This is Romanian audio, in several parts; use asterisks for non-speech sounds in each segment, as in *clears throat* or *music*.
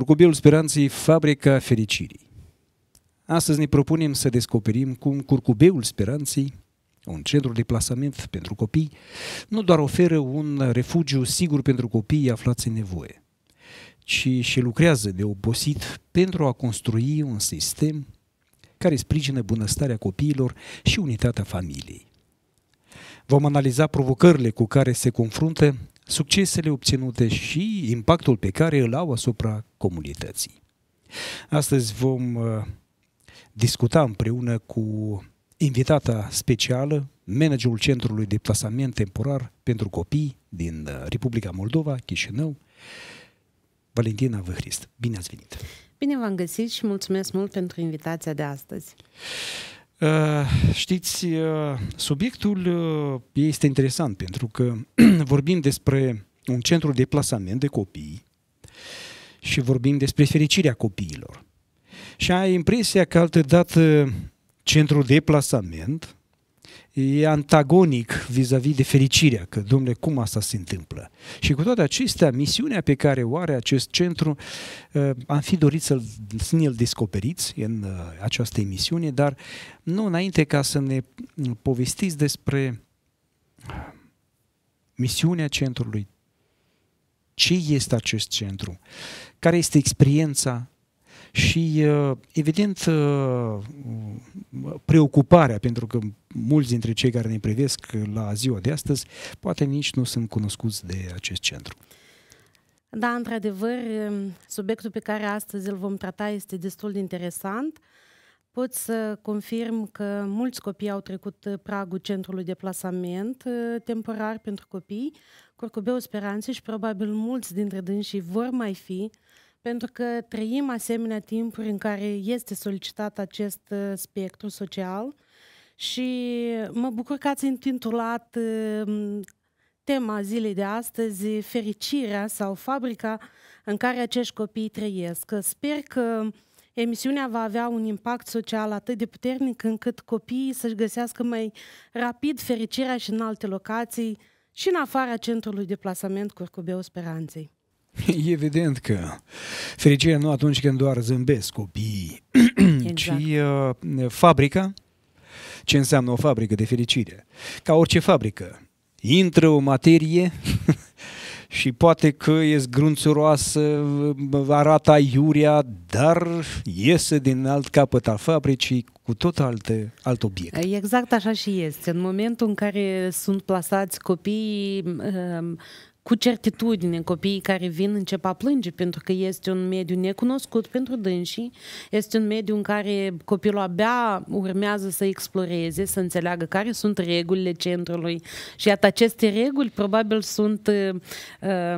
Curcubeul speranței, fabrica fericirii. Astăzi ne propunem să descoperim cum curcubeul speranței, un centru de plasament pentru copii, nu doar oferă un refugiu sigur pentru copiii aflați în nevoie, ci și lucrează de obosit pentru a construi un sistem care sprijină bunăstarea copiilor și unitatea familiei. Vom analiza provocările cu care se confruntă succesele obținute și impactul pe care îl au asupra comunității. Astăzi vom uh, discuta împreună cu invitata specială, managerul Centrului de Plasament Temporar pentru Copii din uh, Republica Moldova, Chișinău, Valentina Văhrist. Bine ați venit! Bine v-am găsit și mulțumesc mult pentru invitația de astăzi. Uh, știți, uh, subiectul uh, este interesant pentru că *clears throat* vorbim despre un centru de plasament de copii și vorbim despre fericirea copiilor. Și ai impresia că altădată centrul de plasament e antagonic vis-a-vis de fericirea, că, domnule, cum asta se întâmplă? Și cu toate acestea, misiunea pe care o are acest centru, ă, am fi dorit să-l, să-l descoperiți în ă, această emisiune, dar nu înainte ca să ne povestiți despre misiunea centrului, ce este acest centru, care este experiența și, ă, evident, preocuparea, pentru că mulți dintre cei care ne privesc la ziua de astăzi poate nici nu sunt cunoscuți de acest centru. Da, într-adevăr, um, subiectul pe care astăzi îl vom trata este destul de interesant. Pot să confirm că mulți copii au trecut pragul centrului de plasament uh, temporar pentru copii, curcubeu Speranțe și probabil mulți dintre dânsii vor mai fi, pentru că trăim asemenea timpuri în care este solicitat acest uh, spectru social – și mă bucur că ați intitulat ehm, tema zilei de astăzi fericirea sau fabrica în care acești copii trăiesc. Sper că emisiunea va avea un impact social atât de puternic încât copiii să-și găsească mai rapid fericirea și în alte locații și în afara centrului de plasament Curcubeu Speranței. Evident că fericirea nu atunci când doar zâmbesc copiii, *clears throat* exact. ci uh, fabrica ce înseamnă o fabrică de fericire. Ca orice fabrică, intră o materie *laughs* și poate că e zgrunțuroasă, arată iuria, dar iese din alt capăt al fabricii cu tot alte, alt obiect. Exact așa și este. În momentul în care sunt plasați copiii ehm, cu certitudine copiii care vin încep a plânge pentru că este un mediu necunoscut pentru dânsii, este un mediu în care copilul abia urmează să exploreze, să înțeleagă care sunt regulile centrului și iată aceste reguli probabil sunt uh,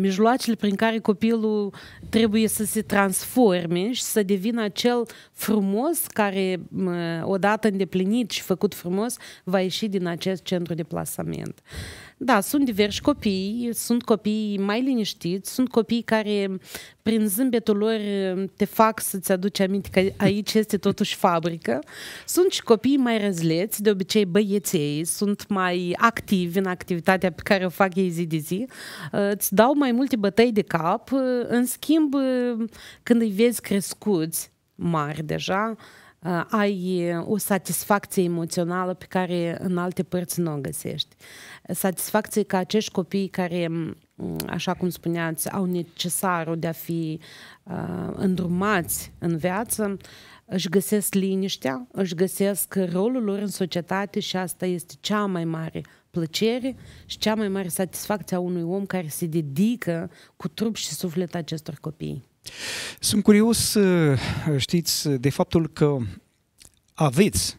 mijloacele prin care copilul trebuie să se transforme și să devină acel frumos care uh, odată îndeplinit și făcut frumos va ieși din acest centru de plasament. Uh, da, sunt diversi copii, sunt copii mai liniștiți, sunt copii care prin zâmbetul lor te fac să-ți aduci aminte că aici este totuși fabrică. Sunt și copii mai răzleți, de obicei băieței, sunt mai activi în activitatea pe care o fac ei zi de zi, uh, îți dau mai multe bătăi de cap, uh, în schimb, uh, când îi vezi crescuți, mari deja, Uh, ai uh, o satisfacție emoțională pe care în alte părți nu o găsești. Satisfacție că acești copii care, așa cum spuneați, au necesarul de a fi uh, îndrumați în viață, își găsesc liniștea, își găsesc rolul lor în societate și asta este cea mai mare plăcere și cea mai mare satisfacție a unui om care se dedică cu trup și suflet acestor copii. Sunt curios, uh, știți, de faptul că aveți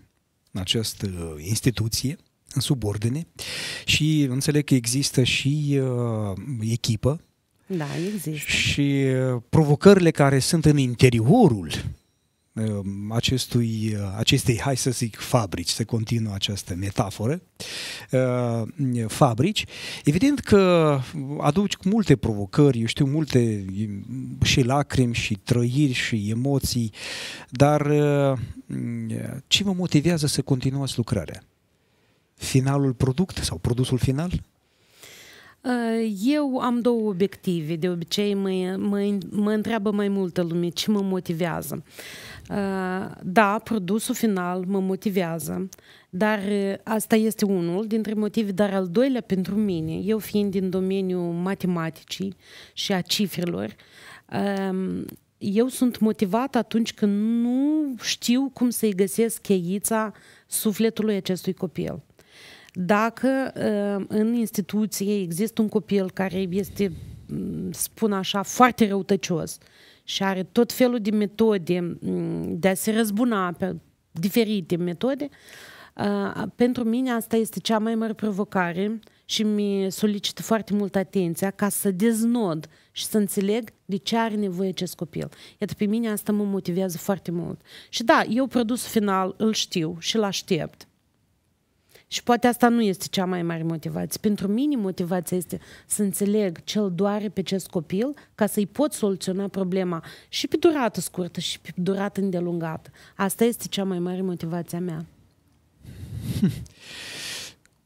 această instituție în subordine și înțeleg că există și uh, echipă da, există. și uh, provocările care sunt în interiorul Um, acestui, uh, acestei, hai să zic, fabrici, se continuă această metaforă, uh, fabrici, evident că aduci multe provocări, eu știu, multe și lacrimi și trăiri și emoții, dar uh, ce mă motivează să continuați lucrarea? Finalul product sau produsul final? Eu am două obiective. De obicei mă, mă, mă întreabă mai multă lume ce mă motivează. Uh, Uh, da, produsul final mă motivează, dar uh, asta este unul dintre motive, dar al doilea pentru mine, eu fiind din domeniul matematicii și a cifrelor, um, eu sunt motivată atunci când nu știu cum să-i găsesc cheița sufletului acestui copil. Dacă uh, în instituție există un copil care este, spun așa, foarte răutăcios, și are tot felul de metode de a se răzbuna pe diferite metode, pentru mine asta este cea mai mare provocare și mi solicită foarte mult atenția ca să deznod și să înțeleg de ce are nevoie acest copil. Iată, pe mine asta mă motivează foarte mult. Și da, eu produsul final îl știu și îl aștept. Și poate asta nu este cea mai mare motivație. Pentru mine motivația este să înțeleg ce îl doare pe acest copil ca să-i pot soluționa problema și pe durată scurtă și pe durată îndelungată. Asta este cea mai mare motivație a mea. *laughs*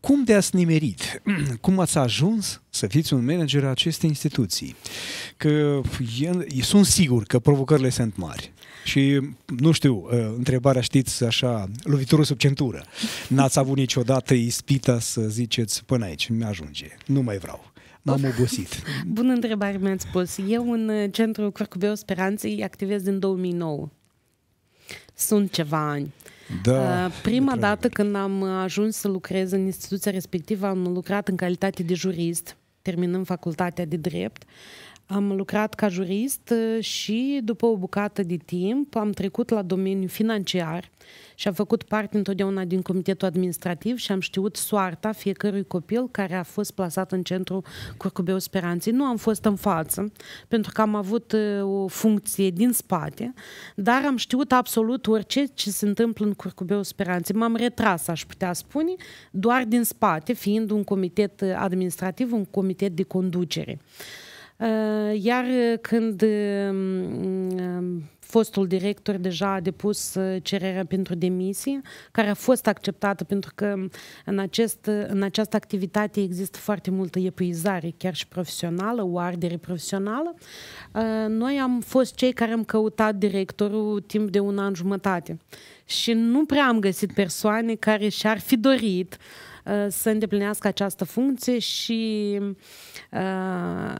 Cum de-ați nimerit? *clears throat* Cum ați ajuns să fiți un manager al acestei instituții? Că e, sunt sigur că provocările sunt mari. Și, nu știu, uh, întrebarea știți așa, lovitură sub centură. N-ați avut niciodată ispita să ziceți până aici, mi-ajunge, nu mai vreau. M-am obosit. *laughs* Bună întrebare mi-ați spus. Eu în uh, Centrul Curcubeu Speranței activez din 2009. Sunt ceva ani. Da, uh, Prima dată când am ajuns să lucrez în instituția respectivă, am lucrat în calitate de jurist, terminând facultatea de drept. Am lucrat ca jurist uh, și după o bucată de timp am trecut la domeniul financiar și am făcut parte întotdeauna din comitetul administrativ și am știut soarta fiecărui copil care a fost plasat în centrul Curcubeu Speranței. Nu am fost în față, pentru că am avut uh, o funcție din spate, dar am știut absolut orice ce se întâmplă în Curcubeu Speranței. M-am retras, aș putea spune, doar din spate, fiind un comitet uh, administrativ, un comitet de conducere. Eh, iar eh, când mm, mm, fostul director deja a depus eh, cererea pentru demisie, care a fost acceptată pentru că mm, în, acest, în această activitate există foarte multă epuizare, chiar și profesională, o ardere profesională. Noi am fost cei care am căutat directorul timp de un an jumătate și nu prea am găsit persoane care și-ar fi dorit uh, Uh, să îndeplinească această funcție și uh,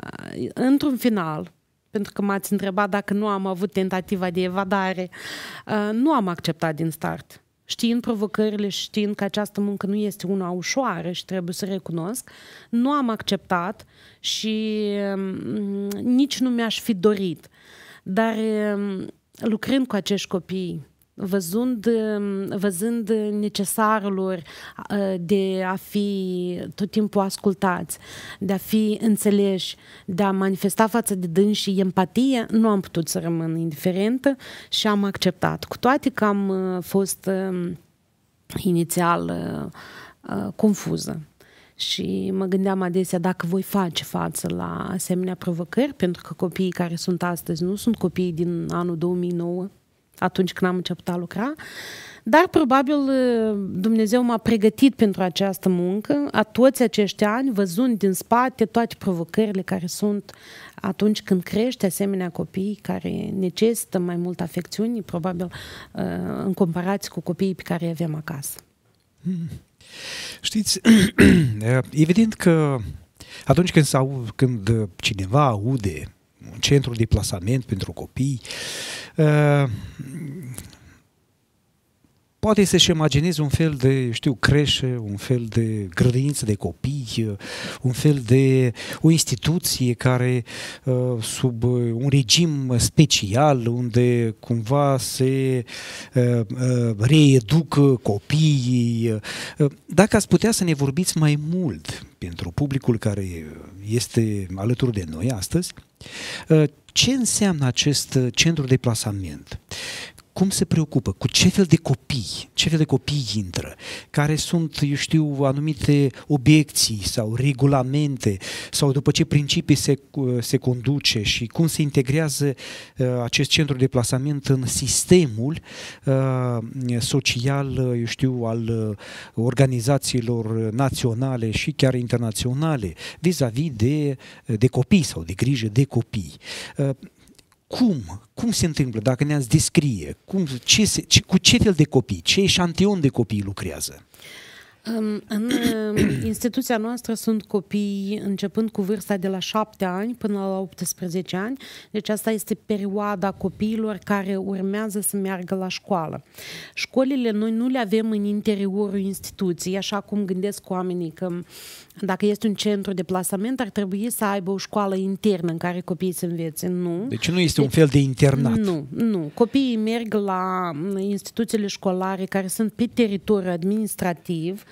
într-un final, pentru că m-ați întrebat dacă nu am avut tentativa de evadare, uh, nu am acceptat din start. Știind provocările și știind că această muncă nu este una ușoară și trebuie să recunosc, nu am acceptat și um, nici nu mi-aș fi dorit. Dar um, lucrând cu acești copii, văzând, um, văzând necesarul uh, de a fi tot timpul ascultați, de a fi înțeleși, de a manifesta față de și empatie, nu am putut să rămân indiferentă și am acceptat. Cu toate că am uh, fost um, inițial uh, confuză și mă gândeam adesea dacă voi face față la asemenea provocări, pentru că copiii care sunt astăzi nu sunt copiii din anul 2009, atunci când am început a lucra, dar probabil uh, Dumnezeu m-a pregătit pentru această muncă, a toți acești ani, văzând din spate toate provocările care sunt atunci când crește asemenea copii care necesită mai mult afecțiuni, probabil uh, în comparație cu copiii pe care îi avem acasă. Hmm. Știți, *clears throat* evident că atunci când, sau, când cineva aude un centru de plasament pentru copii. Uh, poate să-și imaginezi un fel de, știu, creșe, un fel de grădință de copii, uh, un fel de o instituție care uh, sub un regim special unde cumva se reeducă copiii. Dacă ați putea să ne vorbiți mai mult pentru publicul care este alături de noi astăzi, Ă, ce înseamnă acest ă, centru de plasament? cum se preocupă, cu ce fel de copii, ce fel de copii intră, care sunt, eu știu, anumite obiecții sau regulamente sau după ce principii se, se conduce și cum se integrează uh, acest centru de plasament în sistemul uh, social, uh, eu știu, al uh, organizațiilor naționale și chiar internaționale vis-a-vis de, de copii sau de grijă de copii. Uh, cum? Cum se întâmplă? Dacă ne-ați descrie, cum, ce se, ce, cu ce fel de copii, ce eșantion de copii lucrează? În instituția noastră sunt copii începând cu vârsta de la 7 ani până la 18 ani, deci asta este perioada copiilor care urmează să meargă la școală. Școlile noi nu le avem în interiorul instituției, așa cum gândesc oamenii că dacă este un centru de plasament, ar trebui să aibă o școală internă în care copiii să învețe. Nu. Deci nu este deci, un fel de internat. Nu, nu. Copiii merg la mm, instituțiile școlare care sunt pe teritoriu administrativ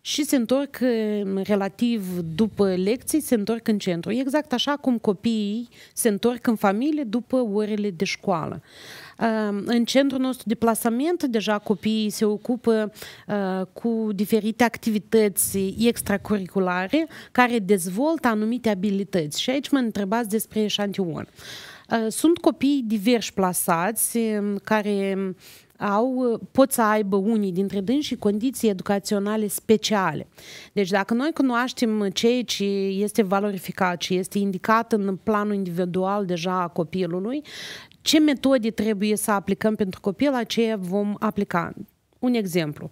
și se întorc mm, relativ după lecții, se întorc în centru. Exact așa cum copiii se întorc în familie după orele de școală. În centrul nostru de plasament, deja copiii se ocupă cu diferite activități extracurriculare care dezvoltă anumite abilități. Și aici mă întrebați despre eșantion. Sunt copii diversi plasați care au, pot să aibă unii dintre dânsii condiții educaționale speciale. Deci dacă noi cunoaștem ceea ce este valorificat, ce este indicat în planul individual deja a copilului ce metode trebuie să aplicăm pentru copil, aceea vom aplica. Un exemplu.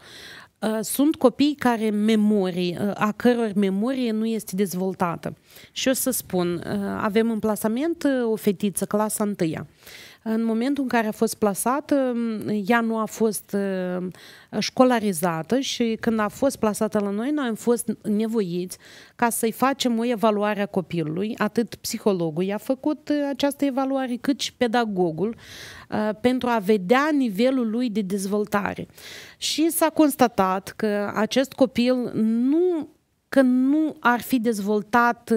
Uh, sunt copii care memorie, uh, a căror memorie nu este dezvoltată. Și o să spun, uh, avem în plasament o fetiță, clasa întâia. În momentul în care a fost plasată, ea nu a fost ă, școlarizată și când a fost plasată la noi, noi am fost nevoiți ca să-i facem o evaluare a copilului. Atât psihologul i-a făcut ă, această evaluare, cât și pedagogul, ă, pentru a vedea nivelul lui de dezvoltare. Și s-a constatat că acest copil nu că nu ar fi dezvoltat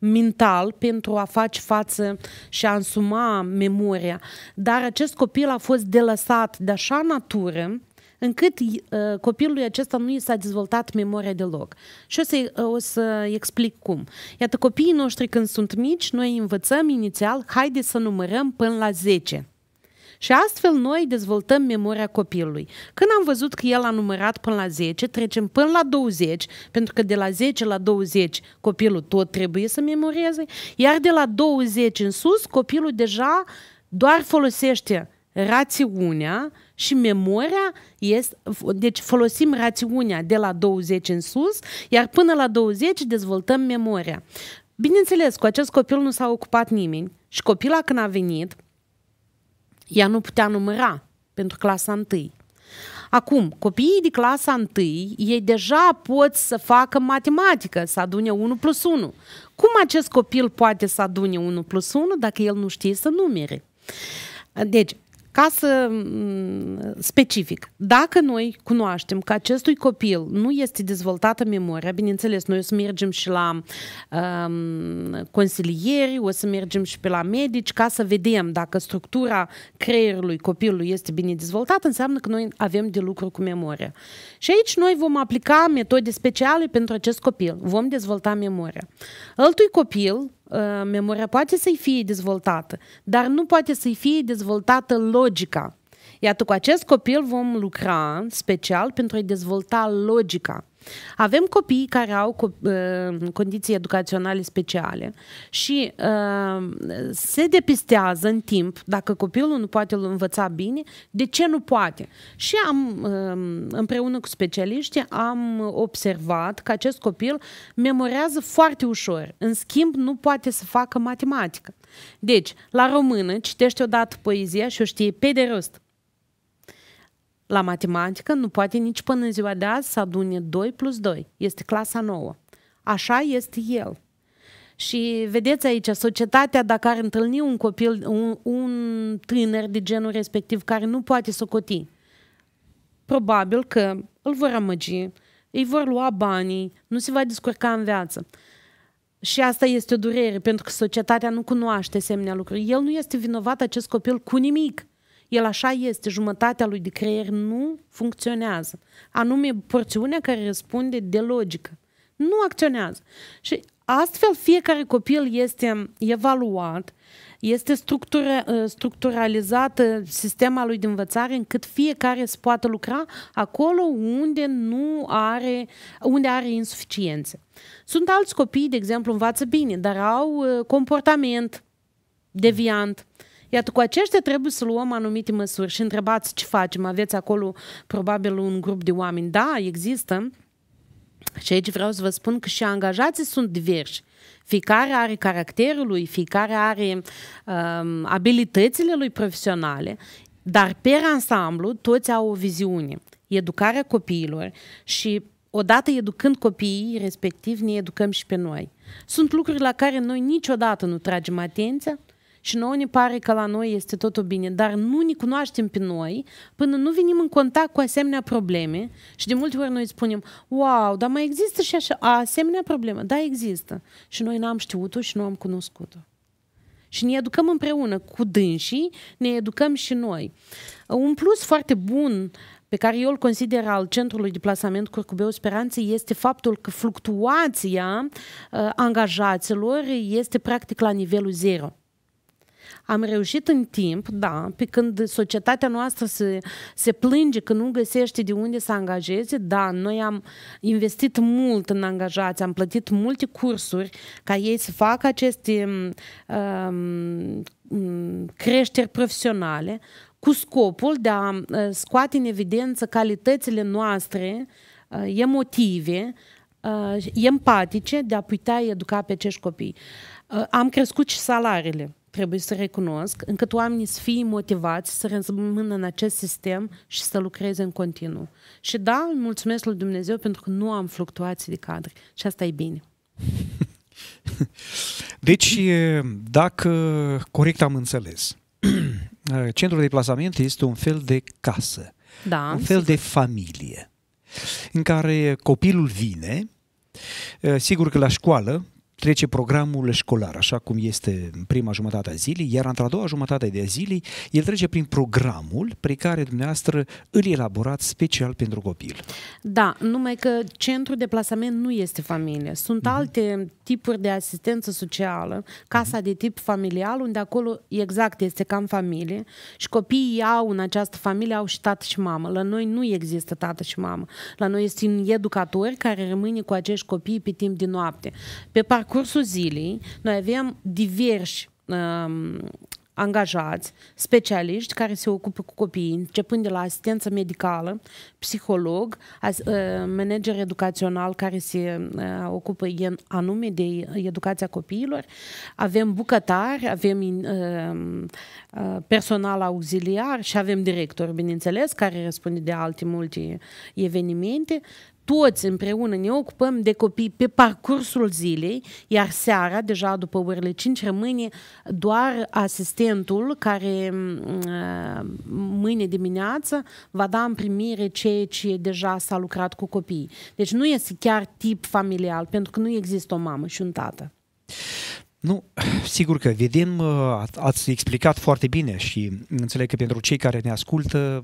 mental pentru a face față și a însuma memoria. Dar acest copil a fost delăsat de așa natură încât uh, copilului acesta nu i s-a dezvoltat memoria deloc. Și o să, uh, o să explic cum. Iată, copiii noștri când sunt mici, noi învățăm inițial, haide să numărăm până la 10. Și astfel noi dezvoltăm memoria copilului. Când am văzut că el a numărat până la 10, trecem până la 20, pentru că de la 10 la 20 copilul tot trebuie să memoreze, iar de la 20 în sus copilul deja doar folosește rațiunea și memoria este, deci folosim rațiunea de la 20 în sus, iar până la 20 dezvoltăm memoria. Bineînțeles, cu acest copil nu s-a ocupat nimeni și copila când a venit, ea nu putea număra pentru clasa 1. Acum, copiii de clasa 1, ei deja pot să facă matematică, să adune 1 plus 1. Cum acest copil poate să adune 1 plus 1 dacă el nu știe să numere? Deci, ca să specific, dacă noi cunoaștem că acestui copil nu este dezvoltată memoria, bineînțeles, noi o să mergem și la um, consilieri, o să mergem și pe la medici ca să vedem dacă structura creierului copilului este bine dezvoltată, înseamnă că noi avem de lucru cu memoria. Și aici noi vom aplica metode speciale pentru acest copil. Vom dezvolta memoria. Altui copil Ă, memoria poate să-i fie dezvoltată, dar nu poate să-i fie dezvoltată logica. Iată, cu acest copil vom lucra special pentru a-i dezvolta logica. Avem copii care au co- uh, condiții educaționale speciale și uh, se depistează în timp dacă copilul nu poate învăța bine, de ce nu poate? Și am, uh, împreună cu specialiști am observat că acest copil memorează foarte ușor, în schimb nu poate să facă matematică. Deci, la română citește odată poezia și o știe pe de rost. La matematică nu poate nici până în ziua de azi să adune 2 plus 2. Este clasa nouă. Așa este el. Și vedeți aici, societatea, dacă ar întâlni un copil, un, un tânăr de genul respectiv care nu poate socoti, probabil că îl vor amăgi, îi vor lua banii, nu se va descurca în viață. Și asta este o durere, pentru că societatea nu cunoaște semnea lucrurilor. El nu este vinovat acest copil cu nimic. El așa este, jumătatea lui de creier nu funcționează. Anume, porțiunea care răspunde de logică. Nu acționează. Și astfel fiecare copil este evaluat, este structura, ă, structuralizată sistema lui de învățare încât fiecare se poate lucra acolo unde nu are, unde are insuficiențe. Sunt alți copii, de exemplu, învață bine, dar au ă, comportament deviant, uh, Iată, cu aceștia trebuie să luăm anumite măsuri și întrebați ce facem. Aveți acolo probabil un grup de oameni. Da, există. Și aici vreau să vă spun că și angajații sunt diversi. Fiecare are caracterul lui, fiecare are um, abilitățile lui profesionale, dar pe ansamblu toți au o viziune. Educarea copiilor și odată educând copiii, respectiv ne educăm și pe noi. Sunt lucruri la care noi niciodată nu tragem atenția și nouă ne pare că la noi este totul bine, dar nu ne cunoaștem pe noi până nu venim în contact cu asemenea probleme și de multe ori noi spunem, wow, dar mai există și așa, asemenea problemă, da, există. Și noi n-am știut-o și nu am cunoscut-o. Și ne educăm împreună cu dânsii, ne educăm și noi. Un plus foarte bun pe care eu îl consider al Centrului de Plasament Curcubeu Speranței este faptul că fluctuația uh, angajaților este practic la nivelul zero. Am reușit în timp, da, pe când societatea noastră se, se plânge că nu găsește de unde să angajeze, da, noi am investit mult în angajați, am plătit multe cursuri ca ei să facă aceste um, um creșteri profesionale cu scopul de a uh, scoate în evidență calitățile noastre uh, emotive, uh, empatice, de a putea educa pe acești copii. Am crescut și salariile trebuie să recunosc, încât oamenii să fie motivați să rămână în acest sistem și să lucreze în continuu. Și da, mulțumesc lui Dumnezeu pentru că nu am fluctuații de cadre și asta e bine. *laughs* Deci, dacă corect am înțeles, *clears throat* centrul de plasament este un fel de casă, da, un fel sigur. de familie, în care copilul vine, sigur că la școală trece programul școlar, așa cum este în prima jumătate a zilei, iar într-a doua jumătate de zilei, el trece prin programul pe care dumneavoastră îl elaborați special pentru copil. Da, numai că centrul de plasament nu este familie. Sunt mm-hmm. alte tipuri de asistență socială, casa mm-hmm. de tip familial, unde acolo exact este cam familie și copiii au în această familie, au și tată și mamă. La noi nu există tată și mamă. La noi este un educator care rămâne cu acești copii pe timp de noapte. Pe parc cursul zilei, noi avem diversi um, angajați, specialiști care se ocupă cu copiii, începând de la asistență medicală, psiholog, uh, manager educațional care se uh, ocupă în anume de educația copiilor, avem bucătari, avem uh, personal auxiliar și avem director, bineînțeles, care răspunde de alte multe evenimente, toți împreună ne ocupăm de copii pe parcursul zilei, iar seara, deja după orele 5, rămâne doar asistentul care mm, mm, mâine dimineață va da în primire ceea ce deja s-a lucrat cu copiii. Deci nu este chiar tip familial, pentru că nu există o mamă și un tată. Nu, sigur că vedem, uh, ați explicat foarte bine și înțeleg că pentru cei care ne ascultă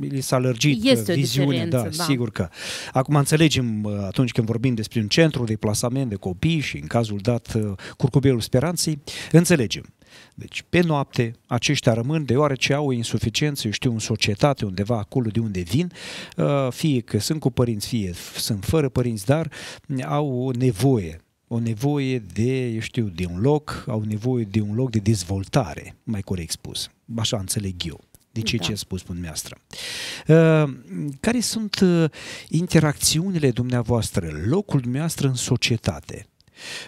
li mm, s-a lărgit uh, este viziunea, da, da, sigur că. Acum înțelegem uh, atunci când vorbim despre un centru de plasament de copii și în cazul dat Curcubelul Speranței, înțelegem. Deci, pe noapte, aceștia rămân deoarece au insuficiență, eu știu, în societate, undeva acolo de unde vin, fie că sunt cu părinți, fie sunt fără părinți, dar au nevoie o nevoie de, eu știu, de un loc, au nevoie de un loc de dezvoltare, mai corect spus. Așa înțeleg eu. De ce da. ce a spus dumneavoastră. Uh, care sunt uh, interacțiunile dumneavoastră, locul dumneavoastră în societate?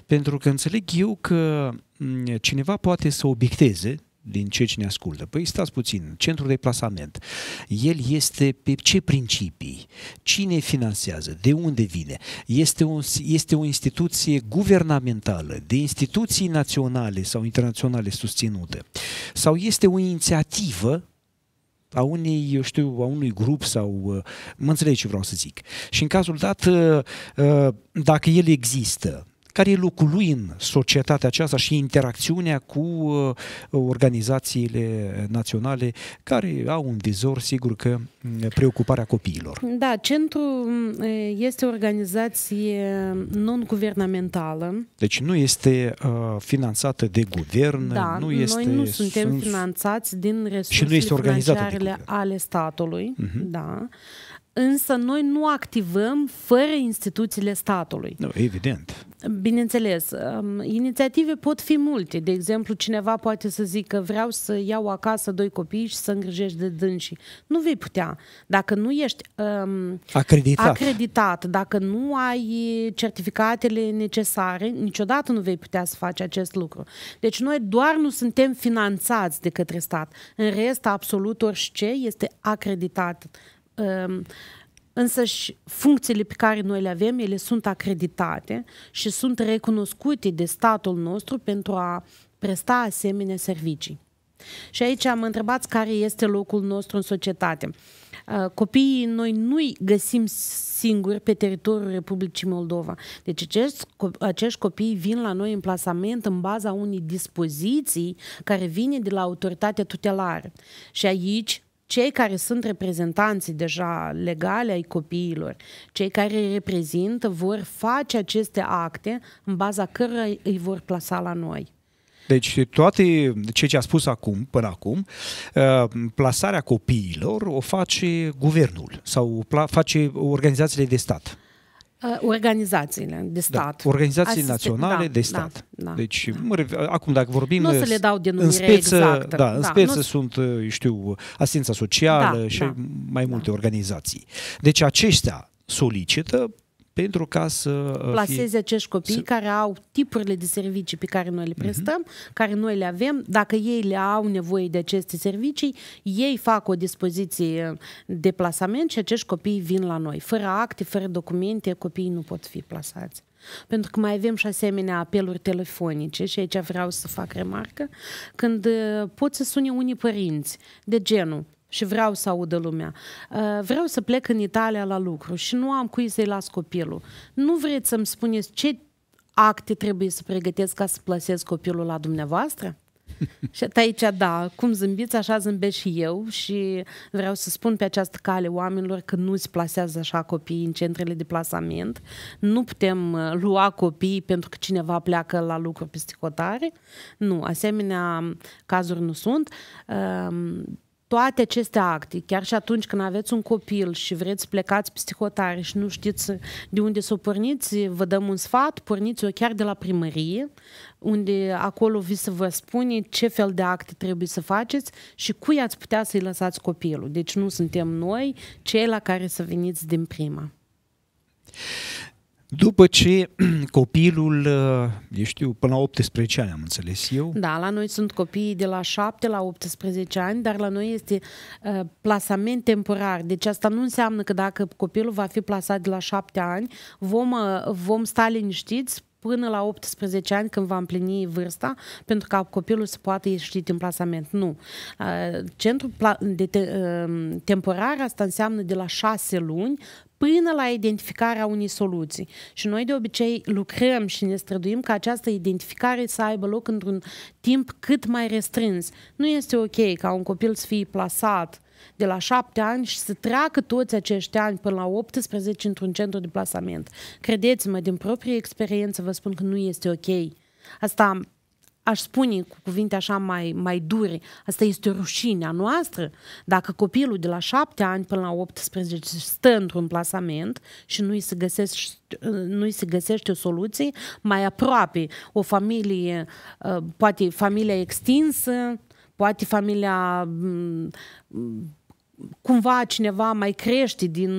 Pentru că înțeleg eu că mm, cineva poate să obiecteze din cei ce ne ascultă. Păi stați puțin, centrul de plasament, el este pe ce principii? Cine finanțează? De unde vine? Este, un, este o instituție guvernamentală, de instituții naționale sau internaționale susținute, Sau este o inițiativă a unei, eu știu, a unui grup sau mă înțelegi ce vreau să zic. Și în cazul dat, ă, ă, dacă el există, care e locul lui în societatea aceasta și interacțiunea cu uh, organizațiile naționale care au un vizor, sigur că, mm, preocuparea copiilor. Da, centru mm, este o organizație non-guvernamentală. Deci nu este uh, finanțată de guvern, da, nu este... noi nu suntem finanțați din resursele și nu este ale statului, uh-huh. da însă noi nu activăm fără instituțiile statului. No, evident. Bineînțeles, um, inițiative pot fi multe. De exemplu, cineva poate să zică vreau să iau acasă doi copii și să îngrijești de dânsii. Nu vei putea. Dacă nu ești um, acreditat. acreditat, dacă nu ai certificatele necesare, niciodată nu vei putea să faci acest lucru. Deci noi doar nu suntem finanțați de către stat. În rest, absolut orice este acreditat Ehm, însă și funcțiile pe care noi le avem, ele sunt acreditate și sunt recunoscute de statul nostru pentru a presta asemenea servicii. Și aici am întrebat care este locul nostru în societate. Ehm, copiii noi nu-i găsim singuri pe teritoriul Republicii Moldova. Deci acești, acești copii vin la noi în plasament în baza unei dispoziții care vine de la autoritatea tutelară. Și aici cei care sunt reprezentanții deja legale ai copiilor, cei care îi reprezintă, vor face aceste acte în baza cărora îi vor plasa la noi. Deci toate ceea ce a spus acum, până acum, uh, plasarea copiilor o face guvernul sau face organizațiile de stat. Uh, organizațiile de da, stat. Da, organizații Asiste... naționale da, de stat. Da, da, deci, da. acum dacă vorbim... Nu o să le dau denumire în speță, exactă. Da, în da, speță nu... sunt, uh, știu, asistența socială da, și da, mai da. multe da. organizații. Deci aceștia solicită pentru ca să... Uh, Plaseze fie... acești copii să... care au tipurile de servicii pe care noi le mhm. prestăm, uh-huh. care noi le avem. Dacă ei le au nevoie de aceste servicii, ei fac o dispoziție de plasament și acești copii vin la noi. Fără acte, fără documente, copiii nu pot fi plasați. Pentru că mai avem și asemenea apeluri telefonice și aici vreau să fac remarcă, când uh, pot să sune unii părinți de genul și vreau să audă lumea. Uh, vreau să plec în Italia la lucru și nu am cui să-i las copilul. Nu vreți să-mi spuneți ce acte trebuie să pregătesc ca să plasez copilul la dumneavoastră? *laughs* și aici, da, cum zâmbiți, așa zâmbesc și eu și vreau să spun pe această cale oamenilor că nu se plasează așa copiii în centrele de plasament. Nu putem uh, lua copiii pentru că cineva pleacă la lucru peste hotare. Nu, asemenea cazuri nu sunt. Uh, toate aceste acte, chiar și atunci când aveți un copil și vreți plecați psihotare și nu știți de unde să o porniți, vă dăm un sfat, porniți-o chiar de la primărie, unde acolo vi se vă spune ce fel de acte trebuie să faceți și cui ați putea să-i lăsați copilul. Deci nu suntem noi cei la care să veniți din prima. După ce *clears throat* copilul, uh, eu știu, până la 18 ani am înțeles eu. Da, la noi sunt copiii de la 7 la 18 ani, dar la noi este uh, plasament temporar. Deci asta nu înseamnă că dacă copilul va fi plasat de la 7 ani, vom, uh, vom sta liniștiți până la 18 ani când va împlini vârsta pentru ca copilul să poată ieși din plasament. Nu. Uh, centrul de te- uh, temporar asta înseamnă de la 6 luni până la identificarea unei soluții. Și noi de obicei lucrăm și ne străduim ca această identificare să aibă loc într-un timp cât mai restrâns. Nu este ok ca un copil să fie plasat de la șapte ani și să treacă toți acești ani până la 18 într-un centru de plasament. Credeți-mă, din proprie experiență vă spun că nu este ok. Asta aș spune cu cuvinte așa mai, mai dure, asta este rușinea noastră, dacă copilul de la 7 ani până la 18 stă într-un plasament și nu-i se, găsește, nu-i se găsește o soluție mai aproape, o familie, uh, poate familia extinsă, poate familia mm, cumva cineva mai crește din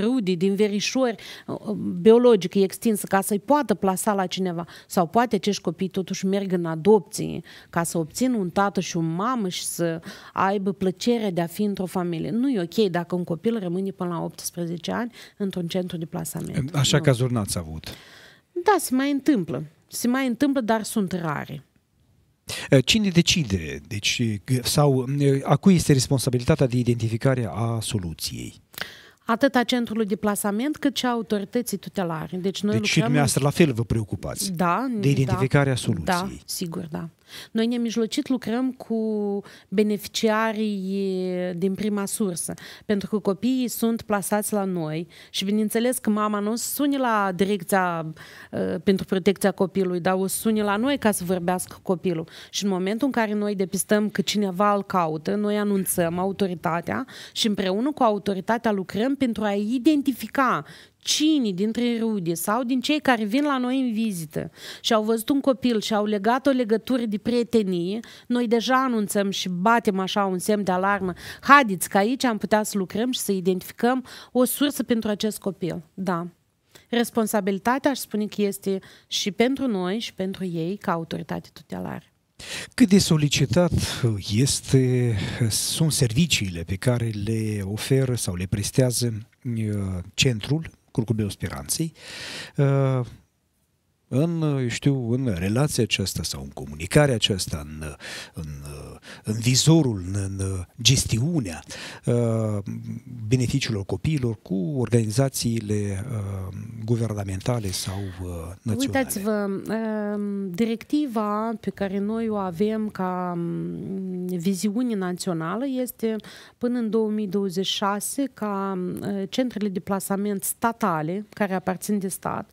rudi, din verișori, uh, biologic e extinsă ca să-i poată plasa la cineva. Sau poate acești copii totuși merg în adopție ca să obțină un tată și o mamă și să aibă plăcerea de a fi într-o familie. Nu e ok dacă un copil rămâne până la 18 ani într-un centru de plasament. Așa nu. cazuri n-ați avut. Da, se mai întâmplă. Se mai întâmplă, dar sunt rare. Eh, cine decide? Deci, eh, sau eh, a cui este responsabilitatea de identificare a soluției? atât a centrului de plasament cât și a autorității tutelare. Deci, noi deci și dumneavoastră la fel vă preocupați da, de identificarea da, soluției. Da, sigur, da. Noi ne-am mijlocit, lucrăm cu beneficiarii din prima sursă, pentru că copiii sunt plasați la noi și bineînțeles că mama nu o sune la direcția uh, pentru protecția copilului, dar o sune la noi ca să vorbească copilul. Și în momentul în care noi depistăm că cineva îl caută, noi anunțăm autoritatea și împreună cu autoritatea lucrăm pentru a identifica cine dintre rude sau din cei care vin la noi în vizită și au văzut un copil și au legat o legătură de prietenie, noi deja anunțăm și batem așa un semn de alarmă. Haideți că aici am putea să lucrăm și să identificăm o sursă pentru acest copil. Da. Responsabilitatea, aș spune că este și pentru noi și pentru ei ca autoritate tutelară. Cât de solicitat este, sunt serviciile pe care le oferă sau le prestează uh, centrul Curcubeu Speranței uh, în, eu știu, în relația aceasta sau în comunicarea aceasta, în, în, în vizorul, în gestiunea uh, beneficiilor copiilor cu organizațiile uh, guvernamentale sau uh, naționale. Uitați-vă, um, directiva pe care noi o avem ca um, viziune națională este până în 2026 ca um, centrele de plasament statale, care aparțin de stat,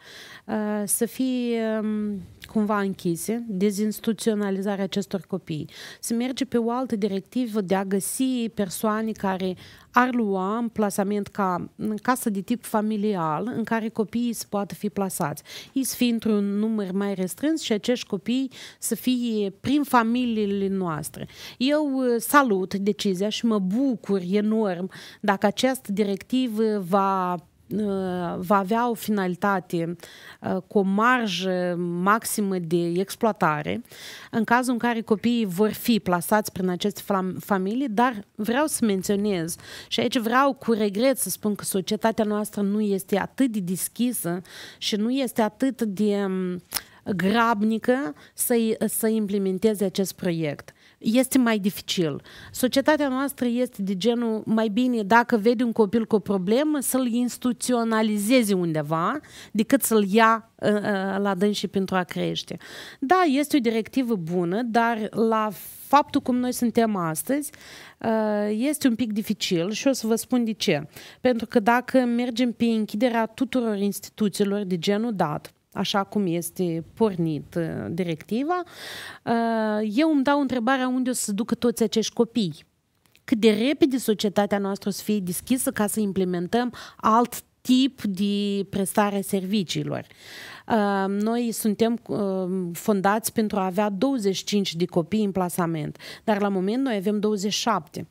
să fie fi ehm, cumva închise, dezinstituționalizarea acestor copii, Se merge pe o altă directivă de a găsi persoane care ar lua în plasament ca în casă de tip familial, în care copiii se poată fi plasați. Ei să fie într-un număr mai restrâns și acești copii să fie prin familiile noastre. Eu uh, salut decizia și mă bucur enorm dacă această directivă va Э, va avea o finalitate э, cu o marjă maximă de exploatare, în cazul în care copiii vor fi plasați prin aceste familii, dar vreau să menționez și aici vreau cu regret să spun că societatea noastră nu este atât de deschisă și nu este atât de mm, grabnică să, să implementeze acest proiect este mai dificil. Societatea noastră este de genul mai bine dacă vede un copil cu o problemă să-l instituționalizeze undeva decât să-l ia uh, la și pentru a crește. Da, este o directivă bună, dar la faptul cum noi suntem astăzi ă, este un pic dificil și o să vă spun de ce. Pentru că dacă mergem pe închiderea tuturor instituțiilor de genul dat, așa cum este pornit uh, directiva, uh, eu îmi dau întrebarea unde o să ducă toți acești copii. Cât de repede societatea noastră o să fie deschisă ca să implementăm alt tip de prestare serviciilor. Uh, noi suntem fondați pentru a avea 25 de copii în plasament, dar la moment noi avem 27.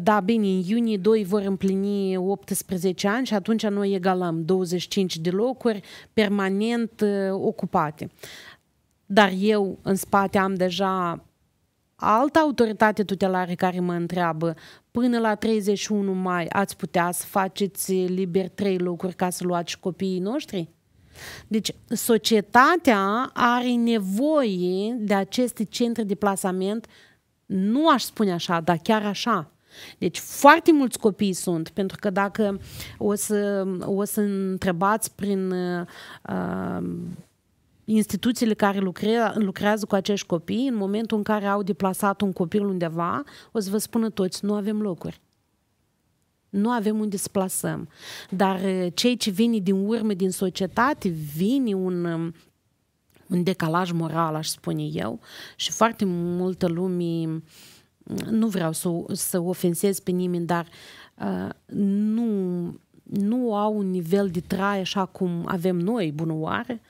Da, bine, în iunie 2 vor împlini 18 ani și atunci noi egalăm 25 de locuri permanent uh, ocupate. Dar eu în spate am deja alta autoritate tutelară care mă întreabă până la 31 mai ați putea să faceți liber trei locuri ca să luați și copiii noștri? Deci societatea are nevoie de aceste centre de plasament, nu aș spune așa, dar chiar așa, deci foarte mulți copii sunt, pentru că dacă o să, o să întrebați prin uh, instituțiile care lucre, lucrează cu acești copii, în momentul în care au deplasat un copil undeva, o să vă spună toți, nu avem locuri. Nu avem unde să plasăm. Dar uh, cei ce vin din urmă, din societate, vine un, um, un decalaj moral, aș spune eu, și foarte multă lume nu vreau să, să ofensez pe nimeni, dar uh, nu, nu au un nivel de trai așa cum avem noi, bunăoare.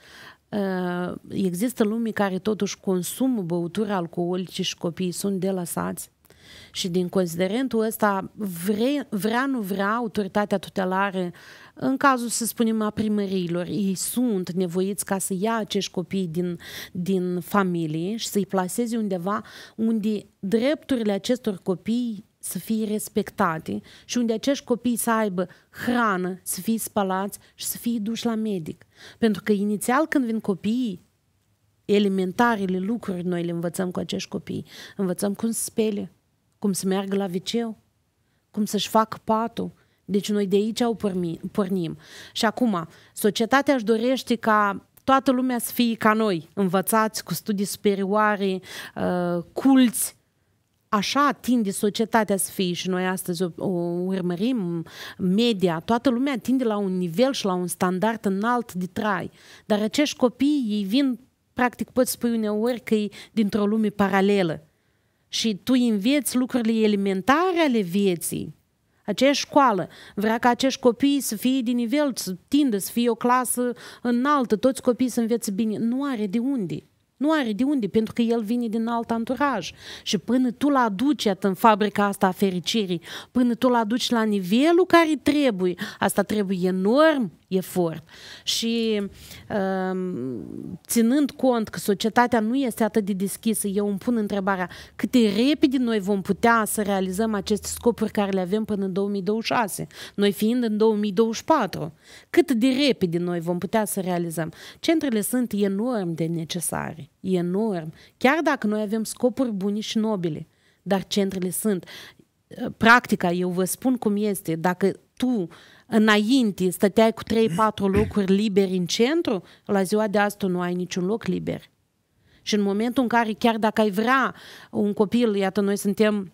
Uh, există lumii care totuși consumă băuturi alcoolice și copiii sunt delasați. Și din considerentul ăsta, vre, vrea nu vrea, autoritatea tutelară uh, în cazul, să spunem, a primăriilor, ei sunt nevoiți ca să ia acești copii din, din familie și să-i placeze undeva unde drepturile acestor copii să fie respectate și unde acești copii să aibă hrană, să fie spălați și să fie duși la medic. Pentru că inițial când vin copiii, elementarele lucruri noi le învățăm cu acești copii. Învățăm cum să spele, cum să meargă la viceu, cum să-și facă patul, deci noi de aici au pornim. Și acum, societatea își dorește ca toată lumea să fie ca noi, învățați cu studii superioare, uh, culți, așa tinde societatea să fie și noi astăzi o, o urmărim, media, toată lumea tinde la un nivel și la un standard înalt de trai. Dar acești copii, ei vin, practic poți spui uneori că e dintr-o lume paralelă. Și tu înveți lucrurile elementare ale vieții, aceeași școală, vrea ca acești copii să fie din nivel, să tindă, să fie o clasă înaltă, toți copiii să învețe bine. Nu are de unde. Nu are de unde, pentru că el vine din alt anturaj. Și până tu l aduci în fabrica asta a fericirii, până tu l aduci la nivelul care trebuie, asta trebuie enorm efort. Și um, ținând cont că societatea nu este atât de deschisă, eu îmi pun întrebarea cât de repede noi vom putea să realizăm aceste scopuri care le avem până în 2026, noi fiind în 2024. Cât de repede noi vom putea să realizăm? Centrele sunt enorm de necesare, enorm. Chiar dacă noi avem scopuri bune și nobile, dar centrele sunt. Practica, eu vă spun cum este, dacă tu uh, înainte stăteai cu 3-4 locuri liberi în centru, la ziua de astăzi nu ai niciun loc liber. Și în momentul în care, chiar dacă ai vrea un copil, iată, noi suntem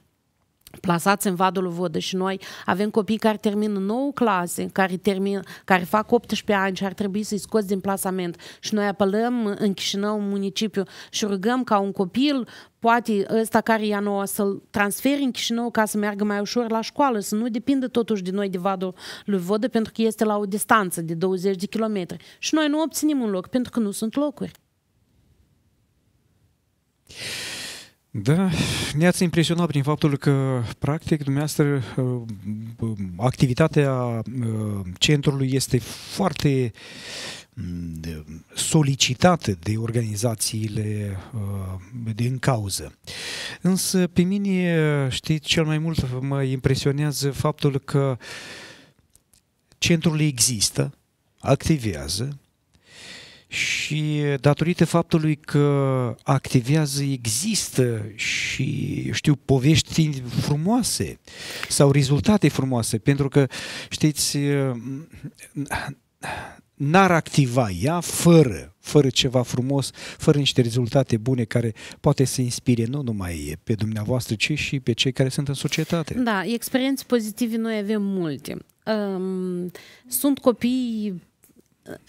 plasați în Vadul Vodă și noi avem copii care termină 9 clase, care, termin, care fac 18 ani și ar trebui să-i scoți din plasament. Și noi apelăm în Chișinău, în municipiu, și rugăm ca un copil poate ăsta care e nouă să-l transferi în Chișinău ca să meargă mai ușor la școală, să nu depindă totuși de noi de vadul lui Vodă pentru că este la o distanță de 20 de kilometri și noi nu obținem un loc pentru că nu sunt locuri. Da, ne-ați impresionat prin faptul că, practic, dumneavoastră, uh, activitatea uh, centrului este foarte mm, solicitată de organizațiile uh, din cauză. Însă, pe mine, știți cel mai mult mă impresionează faptul că centrul există, activează, și datorită faptului că activează, există și, știu, povești frumoase sau rezultate frumoase, pentru că, știți, n-ar activa ea fără, fără ceva frumos, fără niște rezultate bune care poate să inspire nu numai pe dumneavoastră, ci și pe cei care sunt în societate. Da, experiențe pozitive noi avem multe. Um, sunt copii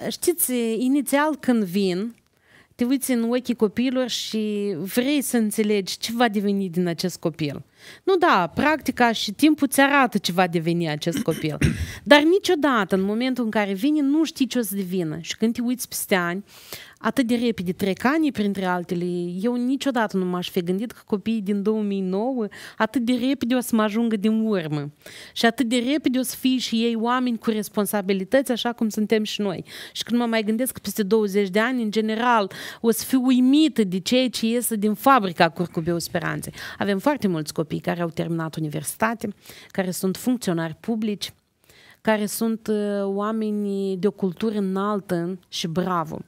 știți, inițial când vin, te uiți în ochii copilor și vrei să înțelegi ce va deveni din acest copil. Nu, da, practica și timpul ți arată ce va deveni acest copil. *clears throat* Dar niciodată, în momentul în care vine, nu știi ce o să devină. Și când te uiți peste ani, atât de repede trec ani printre altele, eu niciodată nu m-aș fi gândit că copiii din 2009 atât de repede o să mă ajungă din urmă. Și atât de repede o să fie și ei oameni cu responsabilități, așa cum suntem și noi. Și când mă mai gândesc că peste 20 de ani, în general, o să fiu uimită de ceea ce iese din fabrica Curcubeu Speranței. Avem foarte mulți copii copii care au terminat universitate, care sunt funcționari publici, care sunt uh, oameni de o cultură înaltă și bravo.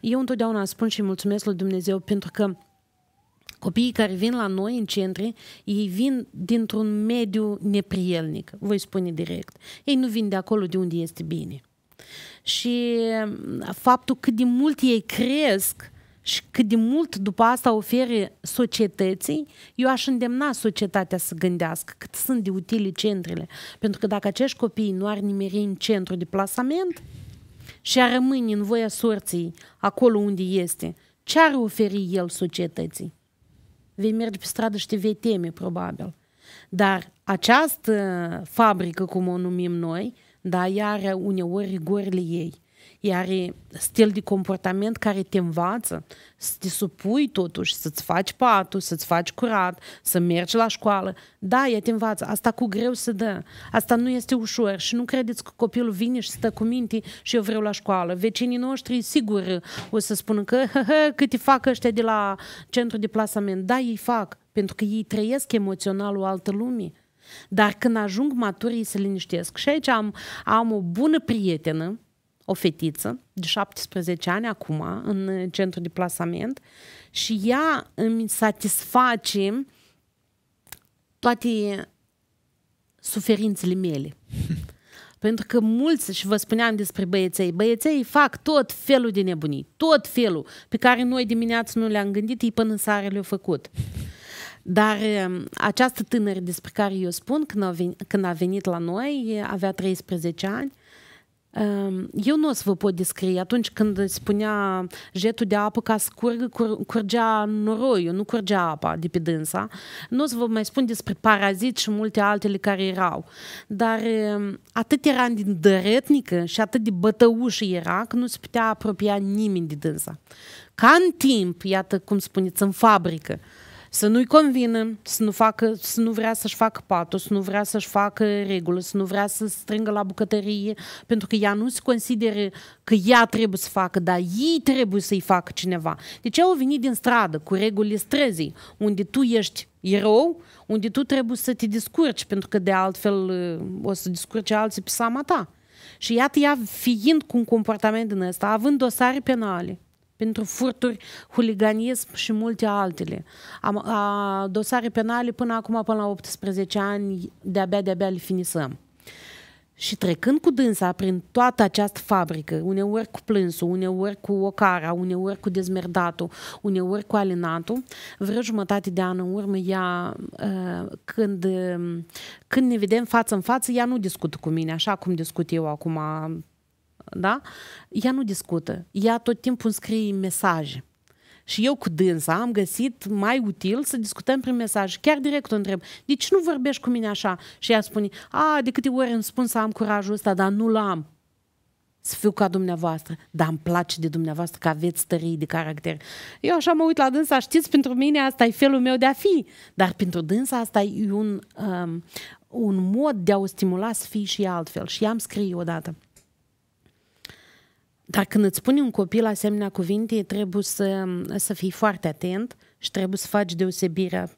Eu întotdeauna spun și mulțumesc lui Dumnezeu pentru că Copiii care vin la noi în centre, ei vin dintr-un mediu neprielnic, voi spune direct. Ei nu vin de acolo de unde este bine. Și uh, faptul cât de mult ei cresc și cât de mult după asta ofere societății, eu aș îndemna societatea să gândească cât sunt de utile centrele. Pentru că dacă acești copii nu ar nimeri în centru de plasament și ar rămâne în voia sorții acolo unde este, ce ar oferi el societății? Vei merge pe stradă și te vei teme, probabil. Dar această fabrică, cum o numim noi, da, ea are uneori rigorile ei iar stil de comportament care te învață să te supui totuși, să-ți faci patul, să-ți faci curat, să mergi la școală. Da, ea te învață. Asta cu greu se dă. Asta nu este ușor și nu credeți că copilul vine și stă cu minte și eu vreau la școală. Vecinii noștri, sigur, o să spună că hă, hă, cât îi fac ăștia de la centru de plasament. Da, ei fac, pentru că ei trăiesc emoțional o altă lume. Dar când ajung maturii să liniștesc. Și aici am, am o bună prietenă, o fetiță de 17 ani acum în centru de plasament și ea îmi satisface toate suferințele mele. *laughs* Pentru că mulți, și vă spuneam despre băieței, băieței fac tot felul de nebunii, tot felul, pe care noi dimineața nu le-am gândit, ei până în seară le-au făcut. *laughs* Dar um, această tânără despre care eu spun, a, venit, când a venit la noi, avea 13 ani Ehm, eu nu o să vă pot descrie. Atunci când spunea jetul de apă ca curgă, cur, curgea noroiul, nu curgea apa de pe dânsa. Nu o să vă mai spun despre parazit și multe altele care erau. Dar ehm, atât era din dăretnică și atât de bătăușă era că nu se putea apropia nimeni de dânsa. Ca în timp, iată cum spuneți, în fabrică să nu-i convină, să nu, facă, să nu vrea să-și facă patul, să nu vrea să-și facă regulă, să nu vrea să strângă la bucătărie, pentru că ea nu se consideră că ea trebuie să facă, dar ei trebuie să-i facă cineva. Deci au venit din stradă cu regulile străzii, unde tu ești erou, unde tu trebuie să te descurci, pentru că de altfel uh, o să descurce alții pe sama ta. Și iată ea fiind cu un comportament din ăsta, având dosare penale, pentru furturi, huliganism și multe altele. Am, a, dosare penale până acum, până la 18 ani, de-abia, de-abia le finisăm. Și trecând cu dânsa prin toată această fabrică, uneori cu plânsul, uneori cu ocara, uneori cu dezmerdatul, uneori cu alinatul, vreo jumătate de an în urmă, ea, ă, când, când ne vedem față în față, ea nu discută cu mine, așa cum discut eu acum da? Ea nu discută. Ea tot timpul îmi scrie mesaje. Și eu cu dânsa am găsit mai util să discutăm prin mesaj. Chiar direct o întreb, de deci ce nu vorbești cu mine așa? Și ea spune, a, de câte ori îmi spun să am curajul ăsta, dar nu-l am. Să fiu ca dumneavoastră, dar îmi place de dumneavoastră că aveți tării de caracter. Eu așa mă uit la dânsa, știți, pentru mine asta e felul meu de a fi, dar pentru dânsa asta e un, um, un mod de a o stimula să fie și altfel. Și i-am scris odată. Dar când îți spune un copil asemenea cuvinte, trebuie să, să fii foarte atent și trebuie să faci deosebirea